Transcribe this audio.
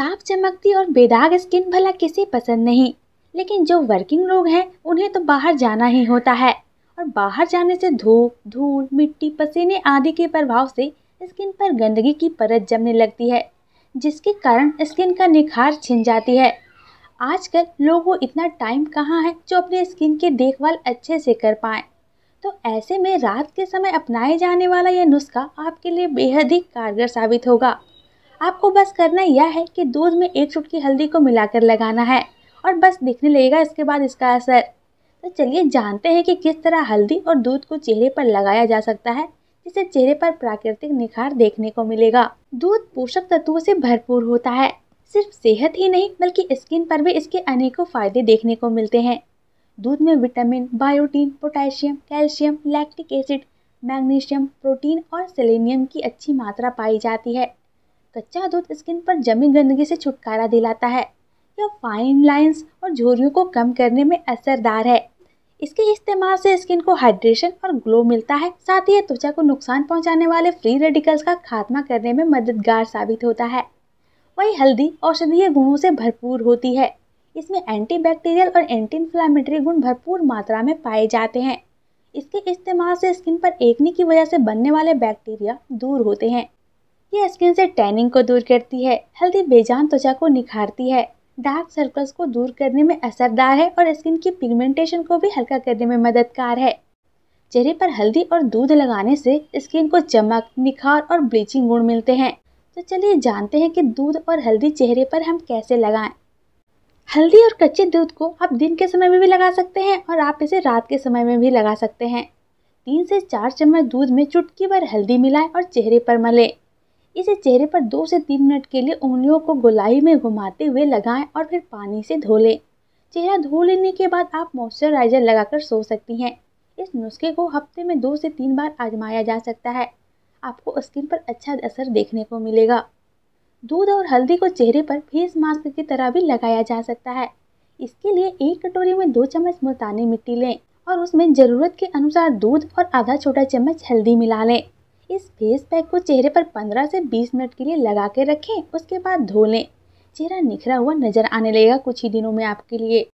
साफ चमकती और बेदाग स्किन भला किसे पसंद नहीं लेकिन जो वर्किंग लोग हैं उन्हें तो बाहर जाना ही होता है और बाहर जाने से धूप धूल मिट्टी पसीने आदि के प्रभाव से स्किन पर गंदगी की परत जमने लगती है जिसके कारण स्किन का निखार छिन जाती है आजकल लोगों को इतना टाइम कहाँ है जो अपने स्किन की देखभाल अच्छे से कर पाए तो ऐसे में रात के समय अपनाए जाने वाला यह नुस्खा आपके लिए बेहद ही कारगर साबित होगा आपको बस करना यह है कि दूध में एक चुटकी हल्दी को मिलाकर लगाना है और बस दिखने लगेगा इसके बाद इसका असर तो चलिए जानते हैं कि किस तरह हल्दी और दूध को चेहरे पर लगाया जा सकता है जिससे चेहरे पर प्राकृतिक निखार देखने को मिलेगा दूध पोषक तत्वों से भरपूर होता है सिर्फ सेहत ही नहीं बल्कि स्किन पर भी इसके अनेकों फायदे देखने को मिलते हैं दूध में vitamin biotin potassium calcium lactic acid magnesium protein और सेलेनियम की अच्छी मात्रा पाई जाती है कच्चा दूध स्किन पर जमी गंदगी से छुटकारा दिलाता है यह फाइन लाइंस और झोरियों को कम करने में असरदार है इसके इस्तेमाल से स्किन को हाइड्रेशन और ग्लो मिलता है साथ ही यह त्वचा को नुकसान पहुंचाने वाले फ्री रेडिकल्स का खात्मा करने में मददगार साबित होता है वही हल्दी औषधीय गुणों से भरपूर होती है इसमें एंटीबैक्टीरियल और एंटी इन्फ्लामेटरी गुण भरपूर मात्रा में पाए जाते हैं इसके इस्तेमाल से स्किन पर एकने की वजह से बनने वाले बैक्टीरिया दूर होते हैं यह स्किन से टैनिंग को दूर करती है हेल्दी बेजान त्वचा को निखारती है डार्क सर्कल्स को दूर करने में असरदार है और स्किन की पिगमेंटेशन को भी हल्का करने में मददगार है चेहरे पर हल्दी और दूध लगाने से स्किन को चमक निखार और ब्लीचिंग गुण मिलते हैं तो चलिए जानते हैं कि दूध और हल्दी चेहरे पर हम कैसे लगाएं हल्दी और कच्चे दूध को आप दिन के समय में भी लगा सकते हैं और आप इसे रात के समय में भी लगा सकते हैं तीन से चार चम्मच दूध में चुटकी भर हल्दी मिलाएं और चेहरे पर मलें इसे चेहरे पर दो से तीन मिनट के लिए उंगलियों को गोलाई में घुमाते हुए लगाएं और फिर पानी से धो लें चेहरा धो लेने के बाद आप मॉइस्चराइजर लगाकर सो सकती हैं इस नुस्खे को हफ्ते में दो से तीन बार आजमाया जा सकता है आपको स्किन पर अच्छा असर देखने को मिलेगा दूध और हल्दी को चेहरे पर फेस मास्क की तरह भी लगाया जा सकता है इसके लिए एक कटोरी में दो चम्मच मुल्तानी मिट्टी लें और उसमें ज़रूरत के अनुसार दूध और आधा छोटा चम्मच हल्दी मिला लें इस फेस पैक को चेहरे पर 15 से 20 मिनट के लिए लगा के रखें उसके बाद धो लें चेहरा निखरा हुआ नज़र आने लगेगा कुछ ही दिनों में आपके लिए